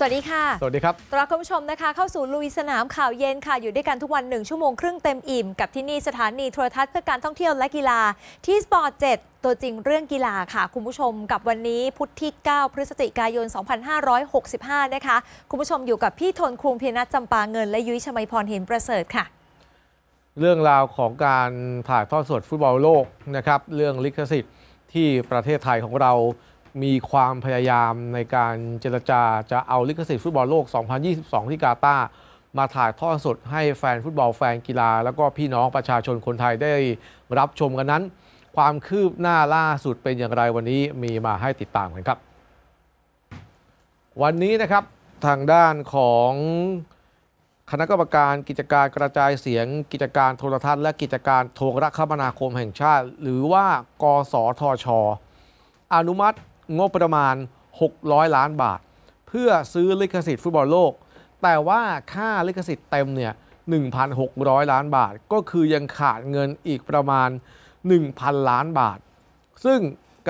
สวัสดีค่ะ สวัสดีครับต้อนรับคุณผู้ชมนะคะเข้าสู่ลุยสนามข่าวเย็นค่ะอยู่ด้วยกันทุกวันหนึ่งชั่วโมงครึ่งเต็มอิ่ม กับที่นี่สถานีโทรทัศน์เพื่อการท่องเที่ยวและกีฬาที่สปอร์ตเจ็ดตัวจริงเรื่องกีฬาค่ะ คุณผู้ชมกับวันนี้พุทธที่ 9 พฤศจิกายน 2565 นะคะ คุณผู้ชมอยู่กับพี่ทนครูเพียนัทจำปาเงินและยุ้ยชมัยพรเห็นประเสริฐค่ะ เรื่องราวของการถ่ายทอดสดฟุตบอลโลกนะครับเรื่องลิขสิทธิ์ที่ประเทศไทยของเรามีความพยายามในการเจรจาจะเอาลิขสิทธิ์ฟุตบอลโลก2022ที่กาตาร์มาถ่ายทอดสดให้แฟนฟุตบอลแฟนกีฬา แล้วก็พี่น้องประชาชนคนไทยได้รับชมกันนั้น ความคืบหน้าล่าสุดเป็นอย่างไรวันนี้มีมาให้ติดตามกันครับ วันนี้นะครับทางด้านของคณะกรรมการ กิจการกระจายเสียง กิจการโทรทัศน์และกิจการโทรคมนาคมแห่งชาติ หรือว่ากสทช อนุมัติงบประมาณ 600 ล้านบาท เพื่อซื้อลิขสิทธิ์ฟุตบอลโลก แต่ว่าค่าลิขสิทธิ์เต็มเนี่ย 1,600 ล้านบาท ก็คือยังขาดเงินอีกประมาณ 1,000 ล้านบาท ซึ่ง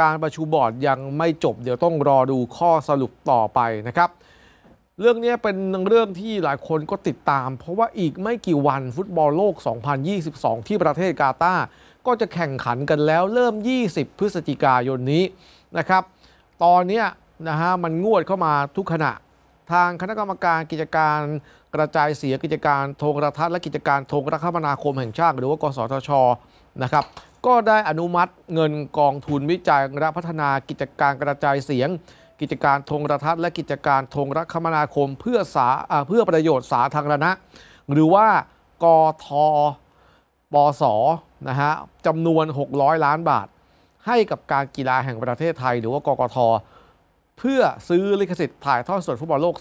การประชุมบอร์ดยังไม่จบเดี๋ยวต้องรอดูข้อสรุปต่อไปนะครับ เรื่องนี้เป็นเรื่องที่หลายคนก็ติดตาม เพราะว่าอีกไม่กี่วันฟุตบอลโลก 2022 ที่ประเทศกาตาร์ก็จะแข่งขันกันแล้วเริ่ม 20 พฤศจิกายนนี้นะครับตอนนี้นะฮะมันงวดเข้ามาทุกขณะทางคณะกรรมการกิจการกระจายเสียงกิจการโทรทัศน์และกิจการโทรคมนาคมแห่งชาติ หรือว่ากสทชนะครับก็ได้อนุมัติเงินกองทุนวิจัยและพัฒนากิจการกระจายเสียง กิจการโทรทัศน์และกิจการโทรคมนาคมเพื่อสาเพื่อประโยชน์สาธารณะ หรือว่ากทปสนะฮะจำนวน 600 ล้านบาทให้กับการกีฬาแห่งประเทศไทยหรือว่ากกท เพื่อซื้อลิขสิทธิ์ถ่ายทอดสดฟุตบอลโลก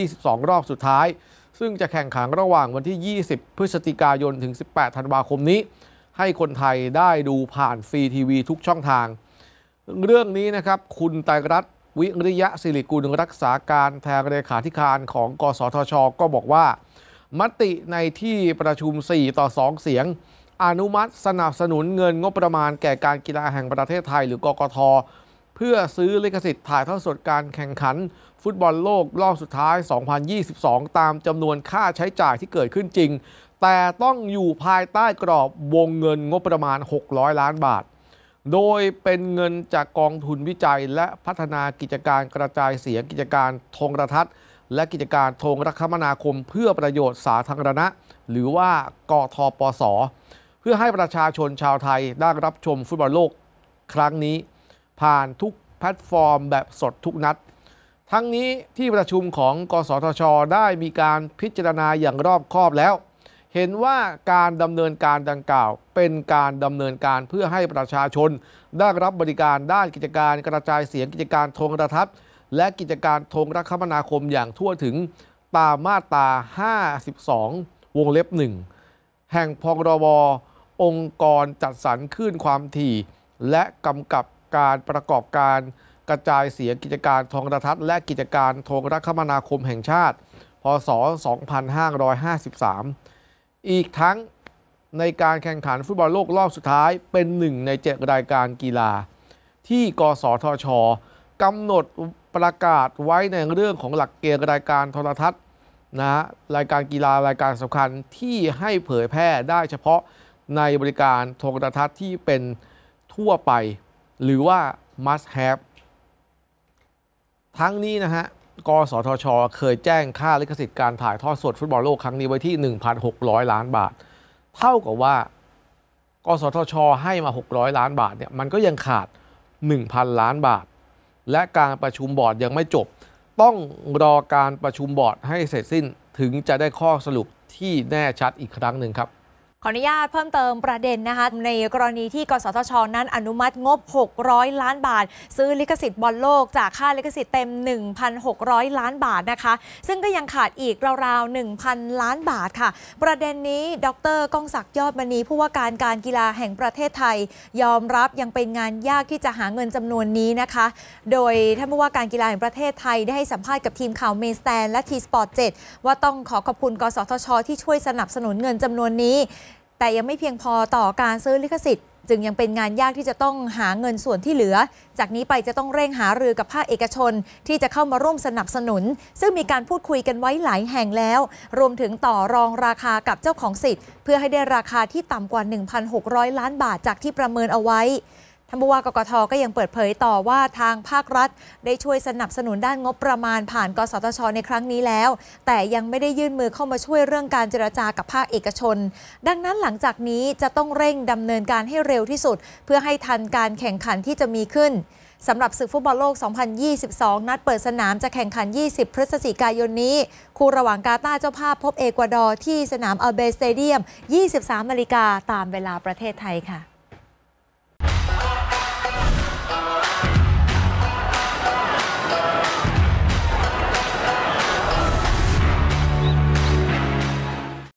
2022 รอบสุดท้าย ซึ่งจะแข่งขันระหว่างวันที่ 20 พฤศจิกายนถึง 18 ธันวาคมนี้ ให้คนไทยได้ดูผ่านฟรีทีวีทุกช่องทาง เรื่องนี้นะครับคุณไตรรัตน์วิริยะสิริกุลรักษาการแทนเลขาธิการของ กสทช ก็บอกว่ามติในที่ประชุม 4 ต่อ 2 เสียงอนุมัติ สนับสนุนเงินงบประมาณแก่การกีฬาแห่งประเทศไทย หรือกกทเพื่อซื้อลิขสิทธิ์ถ่ายทอดสดการแข่งขัน ฟุตบอลโลกรอบสุดท้าย 2022 ตามจำนวนค่าใช้จ่ายที่เกิดขึ้นจริง แต่ต้องอยู่ภายใต้กรอบวงเงินงบประมาณ 600 ล้านบาท โดยเป็นเงินจากกองทุนวิจัยและพัฒนากิจการกระจายเสียงกิจการทงรทัศน์และกิจการทงรคมนาคมเพื่อประโยชน์สาธารณะ หรือว่ากทปสเพื่อให้ประชาชนชาวไทยได้รับชมฟุตบอลโลก ครั้งนี้ ผ่านทุกแพลตฟอร์มแบบสดทุกนัด ทั้งนี้ที่ประชุมของ กสทช ได้มีการพิจารณาอย่างรอบคอบแล้ว เห็นว่าการดำเนินการดังกล่าวเป็นการดำเนินการเพื่อให้ประชาชน ได้รับบริการด้านกิจการกระจายเสียงกิจการโทรทัศน์ และกิจการโทรคมนาคมอย่างทั่วถึงตามมาตรา 52 วงเล็บ 1 แห่งพรบองค์กรจัดสรรคลื่นความถี่ และกำกับการประกอบการกระจายเสียงกิจการอทรทัศน์ และกิจการโทรคมนาคมแห่งชาติ พศ 2553 อีกทั้งในการแข่งขันฟุตบอลโลกรอบสุดท้ายเป็นหนึ่งในเจ็ดรายการกีฬา ที่กสทชกำหนดประกาศไว้ในเรื่องของหลักเกณฑ์รายการโทรทัศน์นะรายการกีฬารายการสำคัญที่ให้เผยแพร่ได้เฉพาะในบริการโทรทัศน์ที่เป็นทั่วไป หรือว่า must have ทั้งนี้นะฮะกสทช เคยแจ้งค่าลิขสิทธิ์การถ่ายทอดสดฟุตบอลโลกครั้งนี้ ไว้ที่ 1,600 ล้านบาท เท่ากับว่ากสทชให้มา 600 ล้านบาทเนี่ยมันก็ยังขาด 1,000 ล้านบาท และการประชุมบอร์ดยังไม่จบ ต้องรอการประชุมบอร์ดให้เสร็จสิ้นถึงจะได้ข้อสรุปที่แน่ชัดอีกครั้งหนึ่งครับขออนุญาตเพิ่มเติมประเด็นนะคะในกรณีที่กสทช นั้นอนุมัติงบ 600 ล้านบาท ซื้อลิขสิทธิ์บอลโลกจากค่าลิขสิทธิ์เต็ม 1,600 ล้านบาทนะคะ ซึ่งก็ยังขาดอีกราวๆ 1,000 ล้านบาทค่ะ ประเด็นนี้ ดรก้องศักดิ์ยอดมณีผู้ว่าการการกีฬาแห่งประเทศไทย ยอมรับยังเป็นงานยากที่จะหาเงินจำนวนนี้นะคะ โดยท่านผู้ว่าการกีฬาแห่งประเทศไทยได้ให้สัมภาษณ์กับทีมข่าวเมสแตนและทีสปอร์ตเจ็ว่าต้องขอขอบคุณกสทช ที่ช่วยสนับสนุนเงินจำนวนนี้แต่ยังไม่เพียงพอต่อการซื้อลิขสิทธิ์ จึงยังเป็นงานยากที่จะต้องหาเงินส่วนที่เหลือ จากนี้ไปจะต้องเร่งหารือกับภาคเอกชนที่จะเข้ามาร่วมสนับสนุน ซึ่งมีการพูดคุยกันไว้หลายแห่งแล้ว รวมถึงต่อรองราคากับเจ้าของสิทธิ์ เพื่อให้ได้ราคาที่ต่ำกว่า 1,600 ล้านบาทจากที่ประเมินเอาไว้ท่านผู้ว่ากกทก็ยังเปิดเผยต่อว่าทางภาครัฐได้ช่วยสนับสนุนด้านงบประมาณผ่านกสทชในครั้งนี้แล้ว แต่ยังไม่ได้ยื่นมือเข้ามาช่วยเรื่องการเจรจากับภาคเอกชน ดังนั้นหลังจากนี้จะต้องเร่งดำเนินการให้เร็วที่สุด เพื่อให้ทันการแข่งขันที่จะมีขึ้นสำหรับศึกฟุตบอลโลก 2022 นัดเปิดสนามจะแข่งขัน 20 พฤศจิกายนนี้ คู่ระหว่างกาตาเจ้าภาพพบเอกวาดอร์ที่สนามอัลเบสเตเดียม 23นาฬิกาตามเวลาประเทศไทยค่ะ